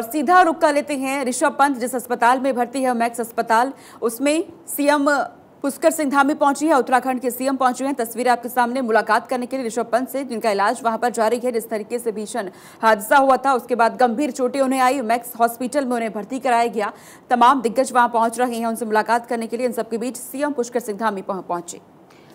और सीधा रुक कर लेते हैं ऋषभ पंत जिस अस्पताल में भर्ती है मैक्स अस्पताल उसमें सीएम पुष्कर सिंह धामी पहुंची है उत्तराखंड के सीएम पहुंचे हैं तस्वीरें आपके सामने मुलाकात करने के लिए ऋषभ पंत से जिनका इलाज वहां पर जारी है जिस तरीके से भीषण हादसा हुआ था उसके बाद गंभीर चोटें उन्हें आई मैक्स हॉस्पिटल में उन्हें भर्ती कराया गया तमाम दिग्गज वहां पहुंच रहे हैं उनसे मुलाकात करने के लिए इन सबके बीच सीएम पुष्कर सिंह धामी पहुंचे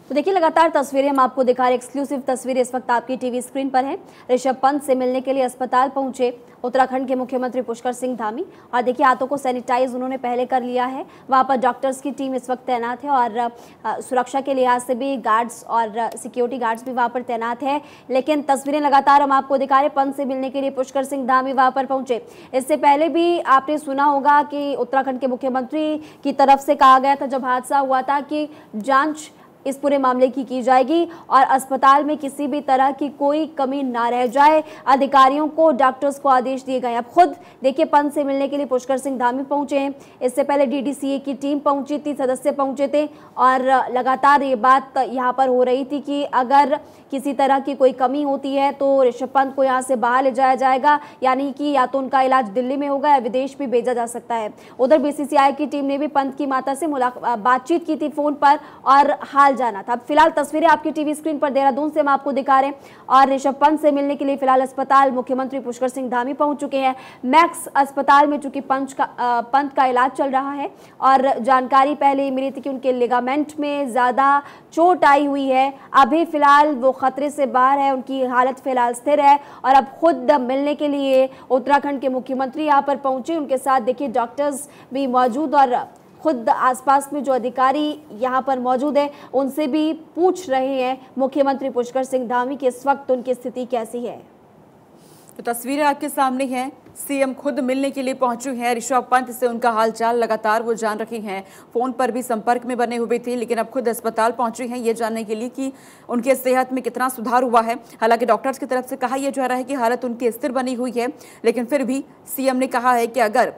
तो देखिए लगातार तस्वीरें हम आपको दिखा रहे एक्सक्लूसिव तस्वीरें इस वक्त आपकी टीवी स्क्रीन पर है ऋषभ पंत से मिलने के लिए अस्पताल पहुंचे उत्तराखंड के मुख्यमंत्री पुष्कर सिंह धामी और देखिए हाथों को सैनिटाइज उन्होंने पहले कर लिया है वहाँ पर डॉक्टर्स की टीम इस वक्त तैनात है और सुरक्षा के लिहाज से भी गार्ड्स और सिक्योरिटी गार्ड्स भी वहाँ पर तैनात है लेकिन तस्वीरें लगातार हम आपको दिखा रहे पंत से मिलने के लिए पुष्कर सिंह धामी वहाँ पर पहुंचे इससे पहले भी आपने सुना होगा कि उत्तराखंड के मुख्यमंत्री की तरफ से कहा गया था जब हादसा हुआ था कि जांच इस पूरे मामले की की जाएगी और अस्पताल में किसी भी तरह की कोई कमी ना रह जाए अधिकारियों को डॉक्टर्स को आदेश दिए गए अब खुद देखिए पंत से मिलने के लिए पुष्कर सिंह धामी पहुंचे हैं इससे पहले डीडीसीए की टीम पहुंची थी सदस्य पहुंचे थे और लगातार ये बात यहाँ पर हो रही थी कि अगर किसी तरह की कोई कमी होती है तो ऋषभ पंत को यहाँ से बाहर ले जाया जाएगा यानी कि या तो उनका इलाज दिल्ली में होगा या विदेश भी भेजा जा सकता है उधर बीसीसीआई की टीम ने भी पंत की माता से बातचीत की थी फोन पर और हाल जाना था फिलहाल तस्वीरें आपकी टीवी स्क्रीन पर देहरादून से हम आपको दिखा रहे हैं और ऋषभ पंत से मिलने के लिए फिलहाल अस्पताल मुख्यमंत्री पुष्कर सिंह धामी पहुंच चुके हैं मैक्स अस्पताल में चूंकि पंच का पंत का इलाज चल रहा है और जानकारी पहले ही मिली थी कि उनके लिगामेंट में ज़्यादा चोट आई हुई है अभी फिलहाल वो खतरे से बाहर है उनकी हालत फिलहाल स्थिर है और अब खुद मिलने के लिए उत्तराखंड के मुख्यमंत्री यहाँ पर पहुंचे उनके साथ देखिए डॉक्टर्स भी मौजूद और खुद आसपास में जो अधिकारी यहाँ पर मौजूद हैं उनसे भी पूछ रहे हैं मुख्यमंत्री पुष्कर सिंह धामी की इस वक्त उनकी स्थिति कैसी है तो तस्वीरें आपके सामने हैं सीएम खुद मिलने के लिए पहुंची हैं ऋषभ पंत से उनका हालचाल लगातार वो जान रही हैं फ़ोन पर भी संपर्क में बने हुए थे लेकिन अब खुद अस्पताल पहुंचे हैं ये जानने के लिए कि उनके सेहत में कितना सुधार हुआ है हालांकि डॉक्टर्स की तरफ से कहा यह जा रहा है कि हालत उनकी स्थिर बनी हुई है लेकिन फिर भी सीएम ने कहा है कि अगर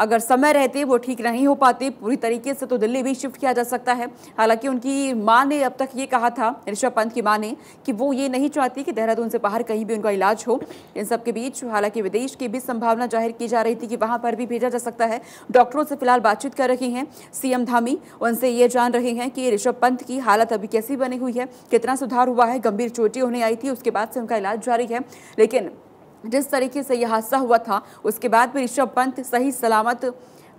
अगर समय रहते वो ठीक नहीं हो पाते पूरी तरीके से तो दिल्ली भी शिफ्ट किया जा सकता है हालांकि उनकी माँ ने अब तक ये कहा था ऋषभ पंत की माँ ने कि वो ये नहीं चाहती कि देहरादून से बाहर कहीं भी उनका इलाज हो इन सब के बीच हालांकि विदेश की भी संभावना जाहिर की जा रही थी कि वहाँ पर भी भेजा जा सकता है डॉक्टरों से फिलहाल बातचीत कर रही हैं सीएम धामी उनसे ये जान रहे हैं कि ऋषभ पंत की हालत अभी कैसी बनी हुई है कितना सुधार हुआ है गंभीर चोटी होने आई थी उसके बाद से उनका इलाज जारी है लेकिन जिस तरीके से यह हादसा हुआ था उसके बाद भी ऋषभ पंत सही सलामत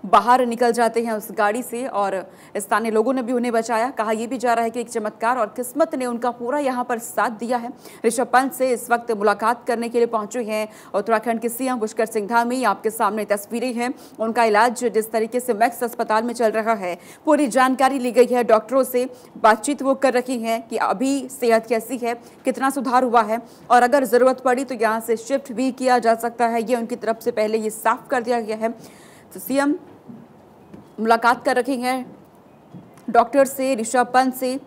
बाहर निकल जाते हैं उस गाड़ी से और स्थानीय लोगों ने भी उन्हें बचाया कहा यह भी जा रहा है कि एक चमत्कार और किस्मत ने उनका पूरा यहाँ पर साथ दिया है ऋषभ पंत से इस वक्त मुलाकात करने के लिए पहुंचे हैं उत्तराखंड के सीएम पुष्कर सिंह धामी आपके सामने तस्वीरें हैं उनका इलाज जिस तरीके से मैक्स अस्पताल में चल रहा है पूरी जानकारी ली गई है डॉक्टरों से बातचीत वो कर रखी है कि अभी सेहत कैसी है कितना सुधार हुआ है और अगर ज़रूरत पड़ी तो यहाँ से शिफ्ट भी किया जा सकता है ये उनकी तरफ से पहले ये साफ कर दिया गया है तो सीएम मुलाकात कर रखी है डॉक्टर से ऋषभ पंत से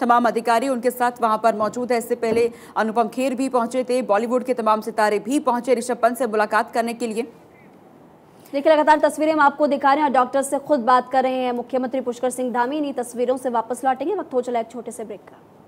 तमाम अधिकारी उनके साथ वहां पर मौजूद है इससे पहले अनुपम खेर भी पहुंचे थे बॉलीवुड के तमाम सितारे भी पहुंचे ऋषभ पंत से मुलाकात करने के लिए देखिए लगातार तस्वीरें हम आपको दिखा रहे हैं डॉक्टर से खुद बात कर रहे हैं मुख्यमंत्री पुष्कर सिंह धामी इन्हीं तस्वीरों से वापस लौटेंगे वक्त हो चला एक छोटे से ब्रेक का